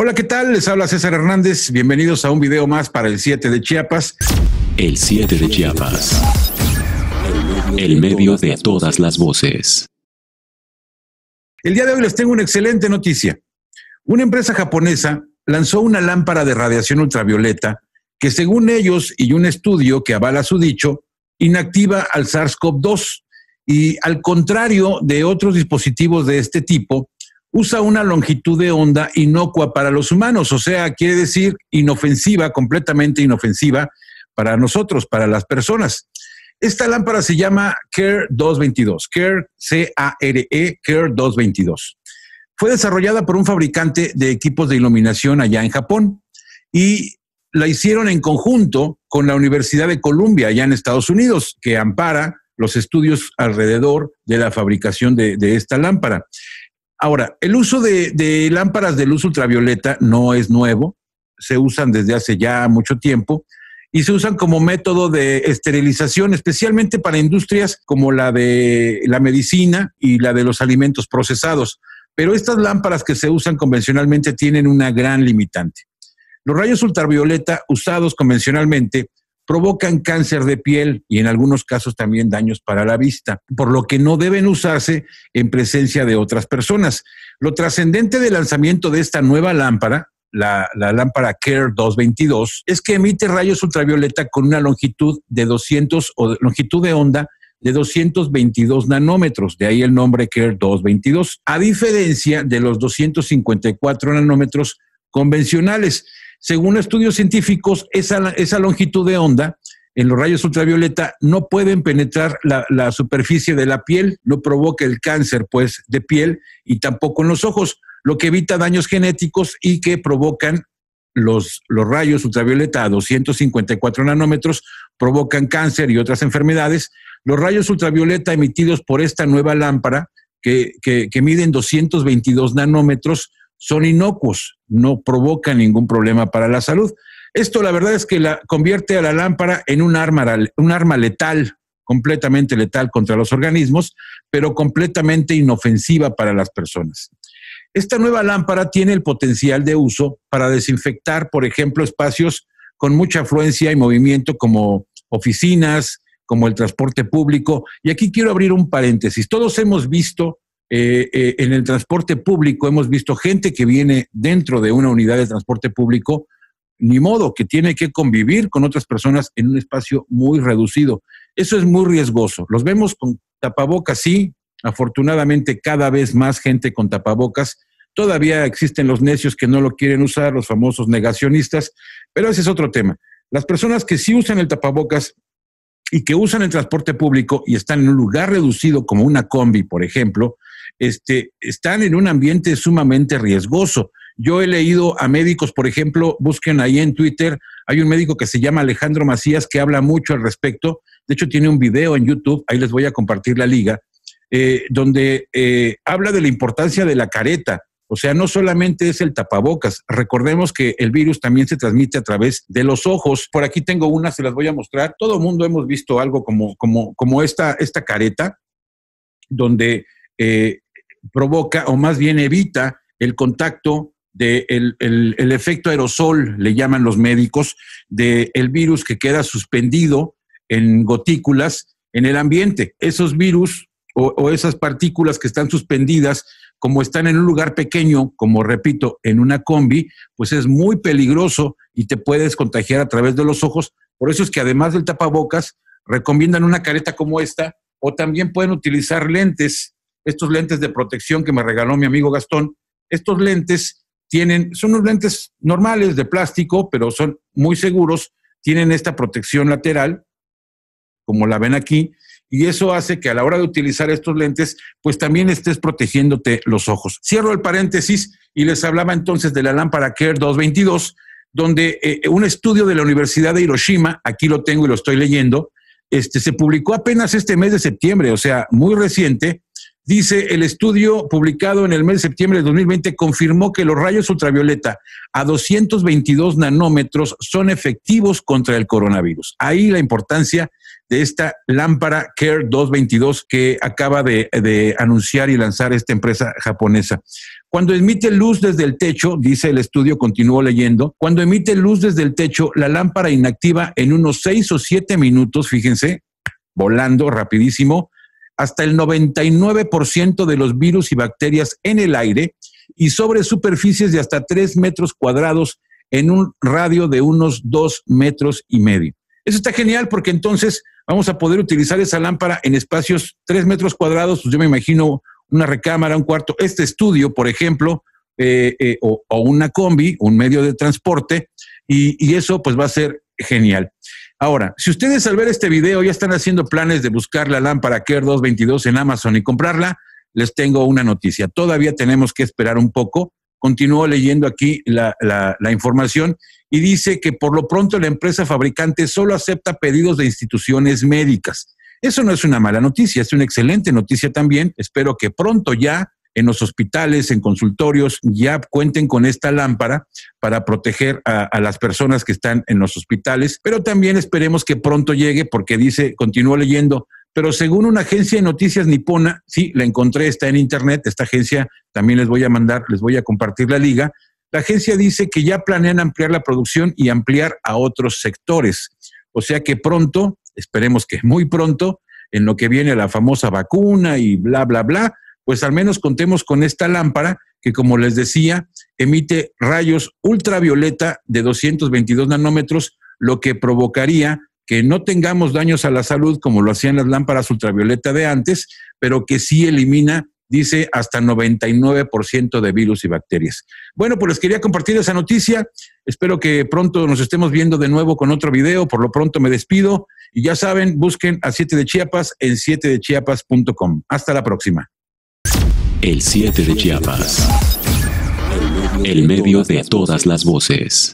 Hola, ¿qué tal? Les habla César Hernández. Bienvenidos a un video más para el 7 de Chiapas. El 7 de Chiapas. El medio de todas las voces. El día de hoy les tengo una excelente noticia. Una empresa japonesa lanzó una lámpara de radiación ultravioleta que según ellos y un estudio que avala su dicho, inactiva al SARS-CoV-2 y al contrario de otros dispositivos de este tipo, usa una longitud de onda inocua para los humanos, o sea, quiere decir inofensiva, completamente inofensiva para nosotros, para las personas. Esta lámpara se llama CARE 222, CARE e, C-A-R-E, CARE 222. Fue desarrollada por un fabricante de equipos de iluminación allá en Japón y la hicieron en conjunto con la Universidad de Columbia allá en Estados Unidos, que ampara los estudios alrededor de la fabricación de, de esta lámpara. Ahora, el uso de, lámparas de luz ultravioleta no es nuevo, se usan desde hace ya mucho tiempo y se usan como método de esterilización, especialmente para industrias como la de la medicina y la de los alimentos procesados. Pero estas lámparas que se usan convencionalmente tienen una gran limitante. Los rayos ultravioleta usados convencionalmente provocan cáncer de piel y en algunos casos también daños para la vista, por lo que no deben usarse en presencia de otras personas. Lo trascendente del lanzamiento de esta nueva lámpara la, lámpara Care 222 es que emite rayos ultravioleta con una longitud de 200 o longitud de onda de 222 nanómetros, de ahí el nombre Care 222, a diferencia de los 254 nanómetros convencionales. Según estudios científicos, esa, esa longitud de onda en los rayos ultravioleta no pueden penetrar la, superficie de la piel, no provoca el cáncer pues de piel y tampoco en los ojos, lo que evita daños genéticos y que provocan los, los rayos ultravioleta a 254 nanómetros, provocan cáncer y otras enfermedades. Los rayos ultravioleta emitidos por esta nueva lámpara que, que, que miden 222 nanómetros son inocuos, no provocan ningún problema para la salud. Esto la verdad es que la convierte a la lámpara en un arma, un arma letal, completamente letal contra los organismos, pero completamente inofensiva para las personas. Esta nueva lámpara tiene el potencial de uso para desinfectar, por ejemplo, espacios con mucha afluencia y movimiento como oficinas, como el transporte público. Y aquí quiero abrir un paréntesis. Todos hemos visto eh, eh, en el transporte público hemos visto gente que viene dentro de una unidad de transporte público, ni modo, que tiene que convivir con otras personas en un espacio muy reducido. Eso es muy riesgoso. Los vemos con tapabocas, sí. Afortunadamente cada vez más gente con tapabocas. Todavía existen los necios que no lo quieren usar, los famosos negacionistas, pero ese es otro tema. Las personas que sí usan el tapabocas y que usan el transporte público y están en un lugar reducido como una combi, por ejemplo, este, están en un ambiente sumamente riesgoso. Yo he leído a médicos, por ejemplo, busquen ahí en Twitter, hay un médico que se llama Alejandro Macías que habla mucho al respecto. De hecho, tiene un video en YouTube, ahí les voy a compartir la liga, eh, donde eh, habla de la importancia de la careta. O sea, no solamente es el tapabocas, recordemos que el virus también se transmite a través de los ojos. Por aquí tengo una, se las voy a mostrar. Todo mundo hemos visto algo como, como, como esta, esta careta, donde eh, provoca o más bien evita el contacto del de el, efecto aerosol, le llaman los médicos, del virus que queda suspendido en gotículas en el ambiente. Esos virus o, o esas partículas que están suspendidas como están en un lugar pequeño, como repito, en una combi, pues es muy peligroso y te puedes contagiar a través de los ojos. Por eso es que además del tapabocas, recomiendan una careta como esta o también pueden utilizar lentes estos lentes de protección que me regaló mi amigo Gastón, estos lentes tienen, son unos lentes normales de plástico, pero son muy seguros, tienen esta protección lateral, como la ven aquí, y eso hace que a la hora de utilizar estos lentes, pues también estés protegiéndote los ojos. Cierro el paréntesis y les hablaba entonces de la lámpara Care 222, donde eh, un estudio de la Universidad de Hiroshima, aquí lo tengo y lo estoy leyendo, este, se publicó apenas este mes de septiembre, o sea, muy reciente, Dice, el estudio publicado en el mes de septiembre de 2020 confirmó que los rayos ultravioleta a 222 nanómetros son efectivos contra el coronavirus. Ahí la importancia de esta lámpara Care 222 que acaba de, anunciar y lanzar esta empresa japonesa. Cuando emite luz desde el techo, dice el estudio, continuó leyendo, cuando emite luz desde el techo, la lámpara inactiva en unos seis o siete minutos, fíjense, volando rapidísimo, hasta el 99% de los virus y bacterias en el aire y sobre superficies de hasta 3 metros cuadrados en un radio de unos 2 metros y medio. Eso está genial porque entonces vamos a poder utilizar esa lámpara en espacios 3 metros cuadrados, pues yo me imagino una recámara, un cuarto, este estudio, por ejemplo, eh, eh, o, una combi, un medio de transporte, y, y eso pues va a ser genial. Ahora, si ustedes al ver este video ya están haciendo planes de buscar la lámpara Care 222 en Amazon y comprarla, les tengo una noticia. Todavía tenemos que esperar un poco. Continúo leyendo aquí la, la información y dice que por lo pronto la empresa fabricante solo acepta pedidos de instituciones médicas. Eso no es una mala noticia, es una excelente noticia también. Espero que pronto ya en los hospitales, en consultorios, ya cuenten con esta lámpara para proteger a, las personas que están en los hospitales, pero también esperemos que pronto llegue porque dice, continúo leyendo, pero según una agencia de noticias nipona, sí, la encontré, está en internet, esta agencia también les voy a mandar, les voy a compartir la liga, la agencia dice que ya planean ampliar la producción y ampliar a otros sectores. O sea que pronto, esperemos que muy pronto, en lo que viene la famosa vacuna y bla, bla, bla, pues al menos contemos con esta lámpara que, como les decía, emite rayos ultravioleta de 222 nanómetros, lo que provocaría que no tengamos daños a la salud como lo hacían las lámparas ultravioleta de antes, pero que sí elimina, dice, hasta 99% de virus y bacterias. Bueno, pues les quería compartir esa noticia. Espero que pronto nos estemos viendo de nuevo con otro video. Por lo pronto me despido y ya saben, busquen a 7 de Chiapas en 7 chiapas.com. Hasta la próxima. El 7 de Chiapas. El medio de todas las voces.